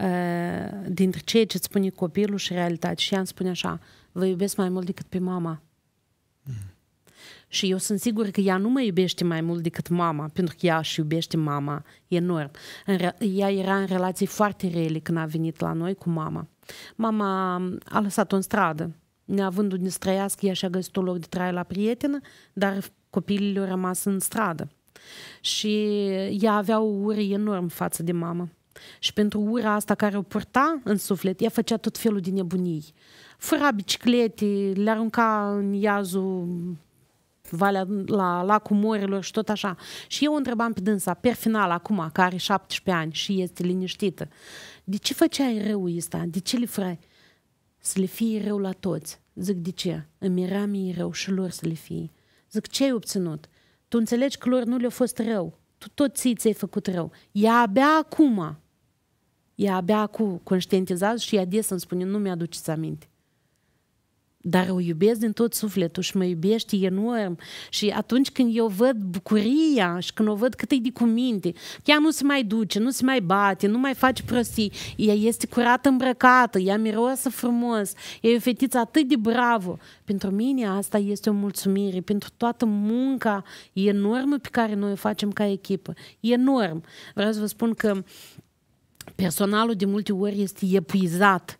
uh, dintre ceea ce îți spune copilul și realitate. Și ea îmi spune așa, vă iubesc mai mult decât pe mama. Și eu sunt sigură că ea nu mă iubește mai mult decât mama, pentru că ea și iubește mama enorm. ea era în relații foarte rele când a venit la noi cu mama. Mama a lăsat-o în stradă, neavând unde să trăiască, ea și-a găsit un loc de trai la prietenă, dar copiilor rămas în stradă. Și ea avea o ură enorm față de mamă. Și pentru ura asta care o purta în suflet, ea făcea tot felul de nebunii. Fura biciclete, le arunca în iazul Valea, la lacul Morilor și tot așa. Și eu o întrebam pe dânsa, per final, acum, care are 17 ani și este liniștită, de ce făceai rău ăsta? De ce le frai? Să le fie rău la toți. Zic, de ce? Îmi era mie rău și lor să le fie. Zic, ce ai obținut? Tu înțelegi că lor nu le-a fost rău. Tu tot ții ți-ai făcut rău. E abia acum, E abia cu conștientizat și ea des îmi spune, nu mi-aduceți aminte dar o iubesc din tot sufletul și mă iubește enorm. Și atunci când eu văd bucuria și când o văd cât e de cuminte, ea nu se mai duce, nu se mai bate, nu mai face prostii, ea este curată îmbrăcată, ea miroasă frumos, ea e o fetiță atât de bravo. Pentru mine asta este o mulțumire, pentru toată munca enormă pe care noi o facem ca echipă. Enorm. Vreau să vă spun că personalul de multe ori este epuizat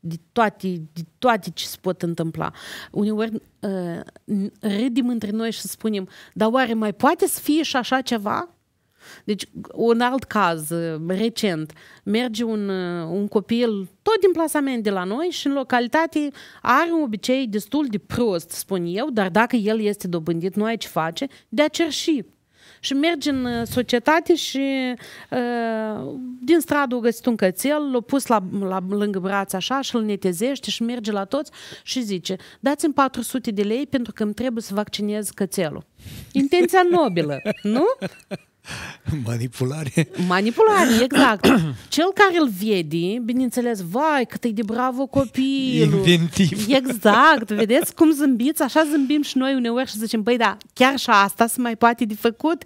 de toate, de toate ce se pot întâmpla. Uneori uh, râdem între noi și spunem, dar oare mai poate să fie și așa ceva? Deci, un alt caz uh, recent, merge un, uh, un copil tot din plasament de la noi și în localitate are un obicei destul de prost, spun eu, dar dacă el este dobândit, nu ai ce face, de a cerși și mergi în uh, societate și uh, din stradă o găsit un cățel, l-a pus la, la, lângă braț așa și îl netezește și merge la toți și zice dați-mi 400 de lei pentru că îmi trebuie să vaccinez cățelul. Intenția nobilă, nu? *laughs* Manipulare. Manipulare, *coughs* exact. Cel care îl vede, bineînțeles, vai, cât e de bravo copilul. Inventiv. Exact, vedeți cum zâmbiți, așa zâmbim și noi uneori și zicem, băi, da, chiar și asta se mai poate de făcut.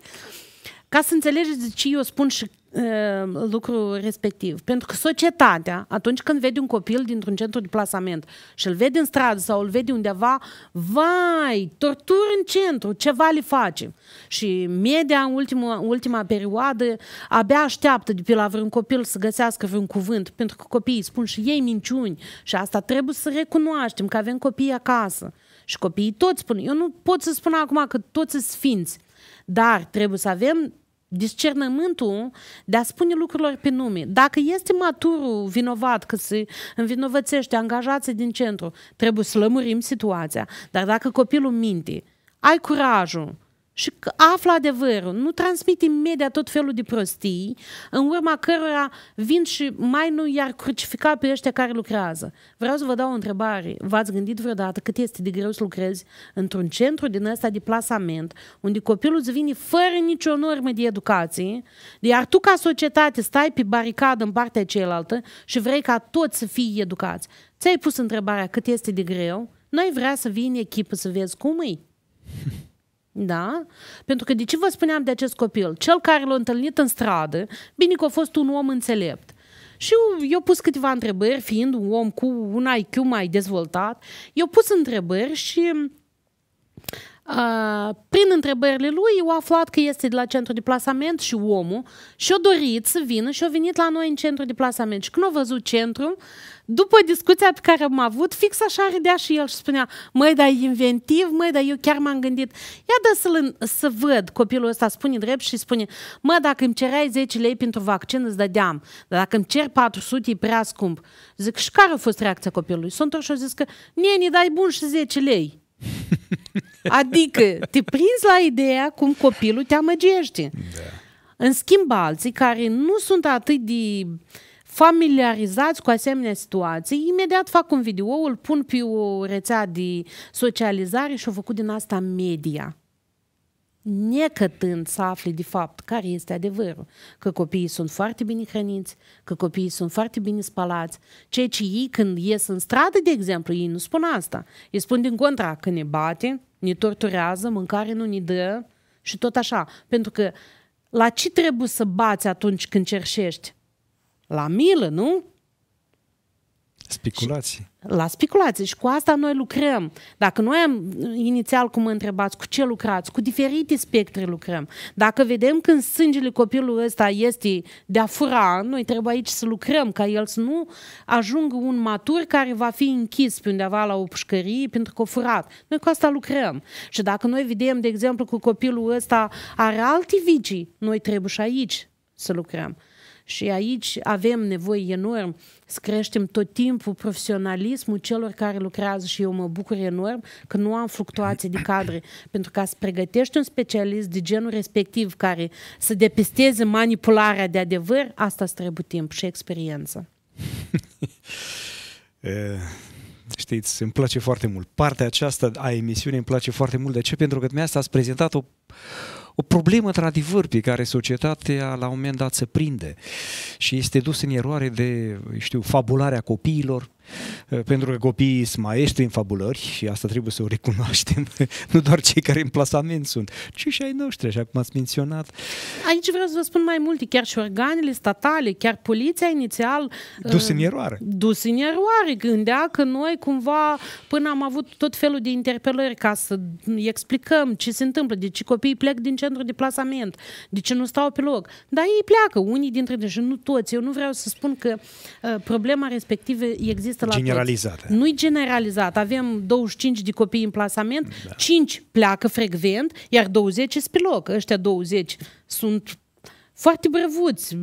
Ca să înțelegeți de ce eu spun și Uh, lucru respectiv. Pentru că societatea, atunci când vede un copil dintr-un centru de plasament și îl vede în stradă sau îl vede undeva, vai, tortură în centru, ceva le face. Și media în ultima, ultima perioadă abia așteaptă de pe la vreun copil să găsească vreun cuvânt, pentru că copiii spun și ei minciuni și asta trebuie să recunoaștem că avem copii acasă. Și copiii toți spun, eu nu pot să spun acum că toți sunt sfinți, dar trebuie să avem discernământul de a spune lucrurilor pe nume. Dacă este maturul vinovat că se învinovățește angajații din centru, trebuie să lămurim situația. Dar dacă copilul minte, ai curajul și află adevărul. Nu transmite imediat tot felul de prostii, în urma cărora vin și mai nu i-ar crucifica pe ăștia care lucrează. Vreau să vă dau o întrebare. V-ați gândit vreodată cât este de greu să lucrezi într-un centru din ăsta de plasament, unde copilul îți vine fără nicio normă de educație, iar tu ca societate stai pe baricadă în partea cealaltă și vrei ca toți să fii educați. Ți-ai pus întrebarea cât este de greu? Noi vrea să vii în echipă să vezi cum e. *laughs* Da? Pentru că de ce vă spuneam de acest copil? Cel care l-a întâlnit în stradă, bine că a fost un om înțelept. Și eu, eu pus câteva întrebări, fiind un om cu un IQ mai dezvoltat, eu pus întrebări și prin întrebările lui, eu aflat că este de la centru de plasament și omul și-a dorit să vină și-a venit la noi în centru de plasament. Și când a văzut centru, după discuția pe care am avut, fix așa râdea și el și spunea, măi, dar inventiv, măi, dar eu chiar m-am gândit. Ia dă să, să văd copilul ăsta, spune drept și spune, mă, dacă îmi cereai 10 lei pentru vaccin, îți dădeam, dar dacă îmi cer 400, e prea scump. Zic, și care a fost reacția copilului? Sunt întors și a zis că, neni, dai bun și 10 lei. *laughs* Adică te prinzi la ideea cum copilul te amăgește. Da. În schimb, alții care nu sunt atât de familiarizați cu asemenea situații, imediat fac un video, îl pun pe o rețea de socializare și o făcut din asta media necătând să afle de fapt care este adevărul, că copiii sunt foarte bine hrăniți, că copiii sunt foarte bine spalați, ceea ce ei când ies în stradă, de exemplu, ei nu spun asta. Ei spun din contra că ne bate, ne torturează, mâncare nu ne dă și tot așa. Pentru că la ce trebuie să bați atunci când cerșești? La milă, nu? Speculații. La speculații și cu asta noi lucrăm. Dacă noi am, inițial, cum mă întrebați, cu ce lucrați, cu diferite spectre lucrăm. Dacă vedem că în sângele copilului ăsta este de a fura, noi trebuie aici să lucrăm ca el să nu ajungă un matur care va fi închis pe undeva la o pușcărie pentru că a furat. Noi cu asta lucrăm. Și dacă noi vedem, de exemplu, că copilul ăsta are alte vicii, noi trebuie și aici să lucrăm. Și aici avem nevoie enorm să creștem tot timpul profesionalismul celor care lucrează și eu mă bucur enorm că nu am fluctuații de cadre, pentru ca să pregătești un specialist de genul respectiv care să depisteze manipularea de adevăr, asta îți trebuie timp și experiență. *laughs* Știți, îmi place foarte mult. Partea aceasta a emisiunii îmi place foarte mult. De ce? Pentru că mi-a ați prezentat o, o problemă într-adevăr pe care societatea la un moment dat se prinde și este dus în eroare de, știu, fabularea copiilor, Eh, pentru că copiii sunt maestri în fabulări și asta trebuie să o recunoaștem, *laughs* nu doar cei care în plasament sunt, ci și ai noștri, așa cum ați menționat. Aici vreau să vă spun mai multe, chiar și organele statale, chiar poliția inițial... Eh, dus în eh, eroare. Dus în eroare, gândea că noi cumva, până am avut tot felul de interpelări ca să explicăm ce se întâmplă, de ce copiii plec din centru de plasament, de ce nu stau pe loc. Dar ei pleacă, unii dintre deși nu toți. Eu nu vreau să spun că problema respectivă există există la Generalizată. toți. Nu-i generalizat. Avem 25 de copii în plasament, da. 5 pleacă frecvent, iar 20 sunt pe loc. Ăștia 20 sunt foarte brăvuți,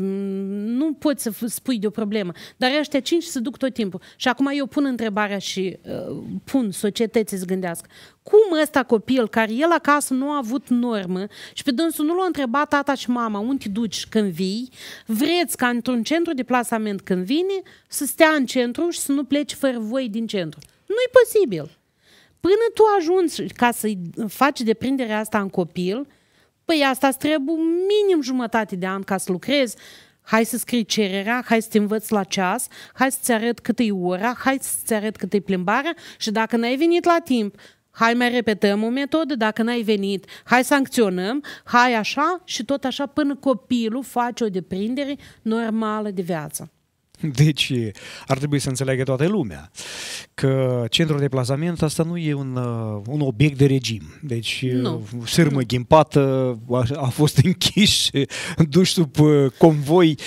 nu poți să spui de o problemă, dar ăștia cinci se duc tot timpul. Și acum eu pun întrebarea și uh, pun societății să gândească. Cum ăsta copil, care el acasă nu a avut normă și pe dânsul nu l-a întrebat tata și mama unde te duci când vii, vreți ca într-un centru de plasament când vine să stea în centru și să nu pleci fără voi din centru. Nu-i posibil. Până tu ajungi ca să-i faci deprinderea asta în copil, Păi asta îți trebuie minim jumătate de an ca să lucrezi. Hai să scrii cererea, hai să te învăț la ceas, hai să-ți arăt cât e ora, hai să-ți arăt cât e plimbarea și dacă n-ai venit la timp, hai mai repetăm o metodă, dacă n-ai venit, hai sancționăm, hai așa și tot așa până copilul face o deprindere normală de viață. Deci ar trebui să înțeleagă toată lumea că centrul de plasament asta nu e un, uh, un obiect de regim. Deci uh, nu. sârmă nu. ghimpată a, a fost *laughs* închis, duși sub uh, convoi,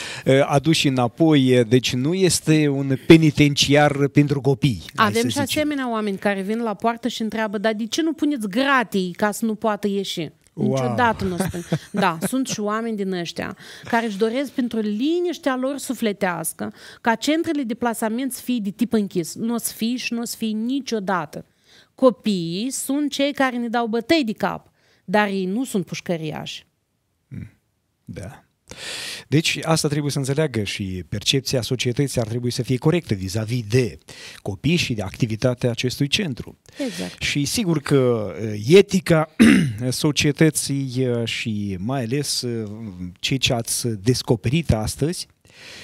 aduși înapoi. Deci nu este un penitenciar pentru copii. Avem și asemenea oameni care vin la poartă și întreabă, dar de ce nu puneți gratii ca să nu poată ieși? Wow. Niciodată nu o spun. Da, sunt și oameni din ăștia care își doresc pentru liniștea lor sufletească ca centrele de plasament să fie de tip închis. Nu o să fie și nu o să fie niciodată. Copiii sunt cei care ne dau bătăi de cap, dar ei nu sunt pușcăriași. Hmm. Da. Deci asta trebuie să înțeleagă și percepția societății ar trebui să fie corectă vis-a-vis de copii și de activitatea acestui centru. Exact. Și sigur că eh, etica *clears throat* societății eh, și mai ales eh, ceea ce ați descoperit astăzi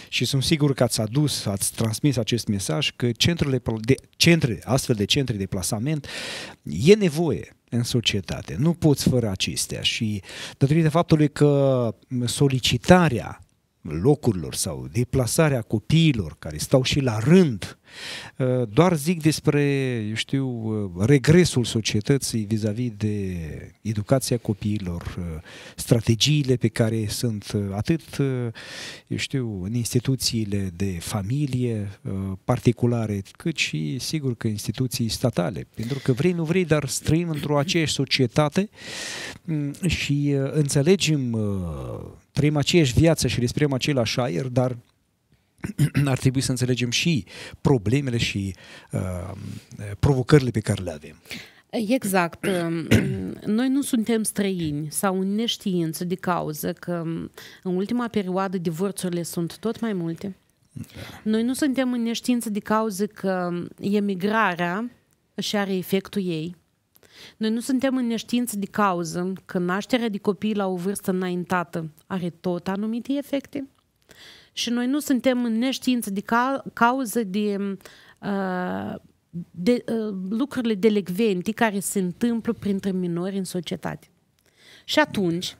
și sunt sigur că ați adus, ați transmis acest mesaj că centrele de, centre, astfel de centre de plasament e nevoie în societate. Nu poți fără acestea și datorită faptului că solicitarea locurilor sau deplasarea copiilor care stau și la rând. Uh, doar zic despre, eu știu, uh, regresul societății vis-a-vis de educația copiilor, uh, strategiile pe care sunt atât, eu știu, în instituțiile de familie particulare, cât și, sigur, că instituții statale. Pentru că vrei, nu vrei, dar străim într-o aceeași societate mm, și înțelegem trăim aceeași viață și respirăm același aer, dar *clears throat* ar trebui să înțelegem și problemele și uh, provocările pe care le avem. Exact. *clears throat* Um, noi nu suntem străini sau în neștiință de cauză că um, în ultima perioadă divorțurile sunt tot mai multe. Da. Noi nu suntem în neștiință de cauză că um, emigrarea și are efectul ei. Noi nu suntem în neștiință de cauză că nașterea de copii la o vârstă înaintată are tot anumite efecte și noi nu suntem în neștiință de ca- cauză de, uh, de uh, lucrurile delecvente care se întâmplă printre minori în societate. Și atunci,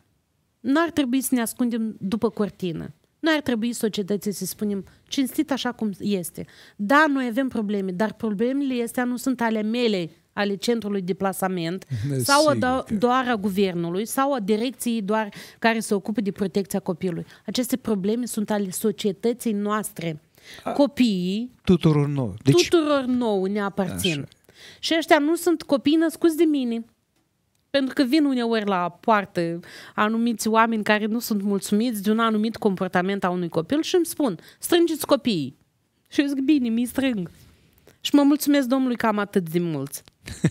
nu ar trebui să ne ascundem după cortină. Nu ar trebui societății să spunem cinstit așa cum este. Da, noi avem probleme, dar problemele astea nu sunt ale mele, ale centrului de plasament *laughs* de sau a do- doar a guvernului sau a direcției doar care se ocupă de protecția copilului. Aceste probleme sunt ale societății noastre. Copiii... A, tuturor nou, Deci... Tuturor nou ne aparțin. Așa. Și ăștia nu sunt copii născuți de mine. Pentru că vin uneori la poartă anumiți oameni care nu sunt mulțumiți de un anumit comportament a unui copil și îmi spun, strângeți copiii. Și eu zic, bine, mi strâng. Și mă mulțumesc Domnului că am atât de mulți.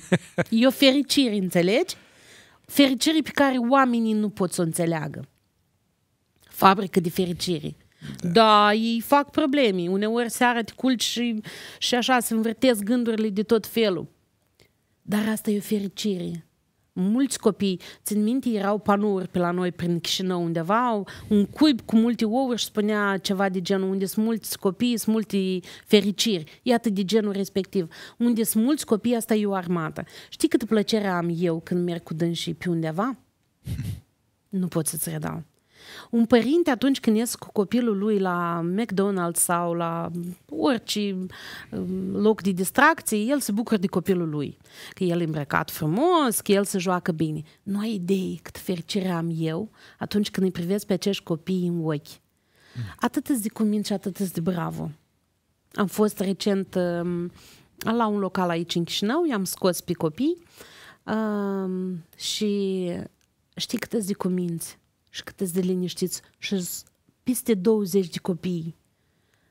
*laughs* E o fericire, înțelegi? Fericirii pe care oamenii nu pot să o înțeleagă. Fabrică de fericire. Da. da, ei fac probleme. Uneori seara te culci și, și așa se învârtesc gândurile de tot felul. Dar asta e o fericire mulți copii, țin minte, erau panouri pe la noi prin Chișinău undeva, un cuib cu multe ouă și spunea ceva de genul unde sunt mulți copii, sunt multe fericiri, iată de genul respectiv. Unde sunt mulți copii, asta e o armată. Știi câtă plăcere am eu când merg cu dânsii pe undeva? *laughs* nu pot să-ți redau un părinte atunci când ies cu copilul lui la McDonald's sau la orice um, loc de distracție, el se bucură de copilul lui. Că el e îmbrăcat frumos, că el se joacă bine. Nu ai idei cât fericire am eu atunci când îi privesc pe acești copii în ochi. Mm. Atât de cumint și atât de bravo. Am fost recent um, la un local aici în Chișinău, i-am scos pe copii uh, și știi cât de cuminți și câte de liniștiți și peste 20 de copii.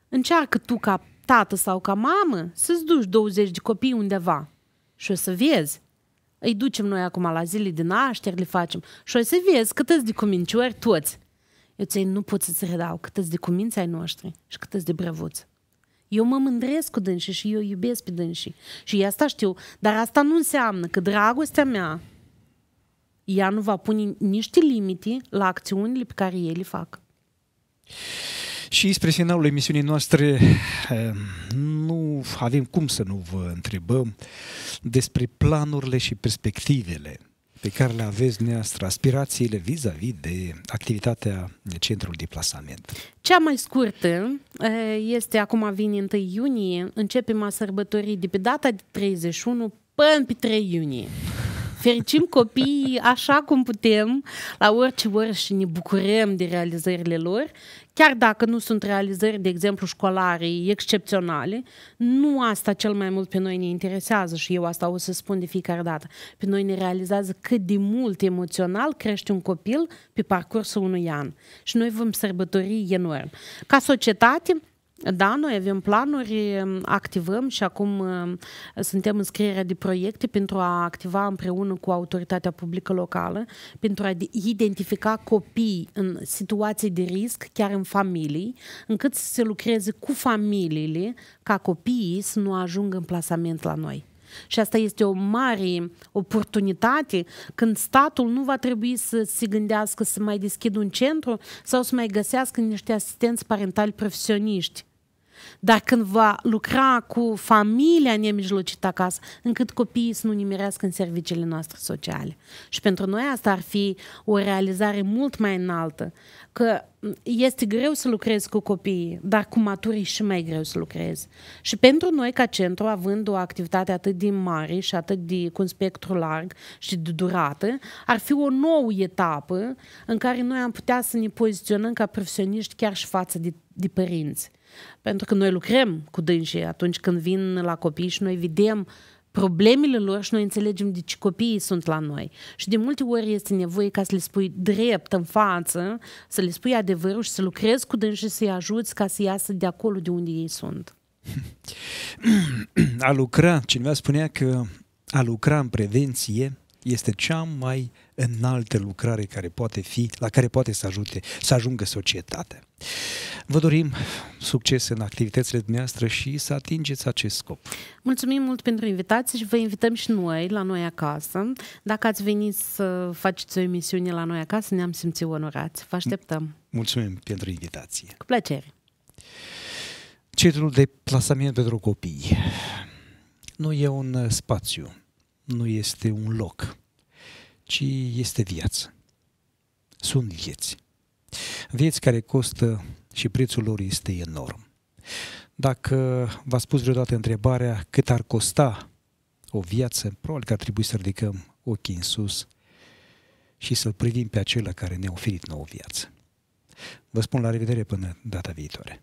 Încearcă tu ca tată sau ca mamă să-ți duci 20 de copii undeva și o să vezi. Îi ducem noi acum la zile de nașteri, le facem și o să vezi câteți de cuminciori toți. Eu ți nu pot să-ți redau câteți de cuminți ai noștri și câteți de brăvuți. Eu mă mândresc cu dânsii și eu iubesc pe dânsii. Și asta știu, dar asta nu înseamnă că dragostea mea ea nu va pune niște limite la acțiunile pe care ei le fac. Și spre finalul emisiunii noastre ehm, nu avem cum să nu vă întrebăm despre planurile și perspectivele pe care le aveți neastră, aspirațiile vis-a-vis de activitatea centrului de plasament? Cea mai scurtă este acum vine 1 iunie, începem a sărbătorii de pe data de 31 până pe 3 iunie fericim copiii așa cum putem, la orice oră și ne bucurăm de realizările lor, chiar dacă nu sunt realizări, de exemplu, școlare excepționale, nu asta cel mai mult pe noi ne interesează și eu asta o să spun de fiecare dată. Pe noi ne realizează cât de mult emoțional crește un copil pe parcursul unui an. Și noi vom sărbători enorm. Ca societate, da, noi avem planuri, activăm și acum suntem în scrierea de proiecte pentru a activa împreună cu autoritatea publică locală, pentru a identifica copii în situații de risc, chiar în familii, încât să se lucreze cu familiile ca copiii să nu ajungă în plasament la noi. Și asta este o mare oportunitate când statul nu va trebui să se gândească să mai deschidă un centru sau să mai găsească niște asistenți parentali profesioniști. Dar când va lucra cu familia nemijlocită acasă, încât copiii să nu nimerească în serviciile noastre sociale. Și pentru noi asta ar fi o realizare mult mai înaltă, că este greu să lucrezi cu copiii, dar cu maturii și mai greu să lucrezi. Și pentru noi, ca centru, având o activitate atât de mare și atât de cu un spectru larg și de durată, ar fi o nouă etapă în care noi am putea să ne poziționăm ca profesioniști chiar și față de, de părinți. Pentru că noi lucrăm cu dânșii atunci când vin la copii și noi vedem uh, problemele lor și noi înțelegem de ce copiii sunt la noi. Și de multe ori este nevoie ca să le spui drept în față, să le spui adevărul și să lucrezi cu dânsi și să-i ajuți ca să iasă de acolo de unde ei sunt. *clears throat* A lucra, cineva spunea că a lucra în prevenție este cea mai înaltă lucrare care poate fi, la care poate să ajute, să ajungă societatea. Vă dorim succes în activitățile dumneavoastră și să atingeți acest scop. Mulțumim mult pentru invitație și vă invităm și noi la noi acasă. Dacă ați venit să faceți o emisiune la noi acasă, ne-am simțit onorați. Vă așteptăm. Mulțumim pentru invitație. Cu plăcere. Centrul de plasament pentru copii. Nu e un spațiu nu este un loc, ci este viață. Sunt vieți. Vieți care costă și prețul lor este enorm. Dacă v ați spus vreodată întrebarea cât ar costa o viață, probabil că ar trebui să ridicăm ochii în sus și să-L privim pe acela care ne-a oferit nouă viață. Vă spun la revedere până data viitoare.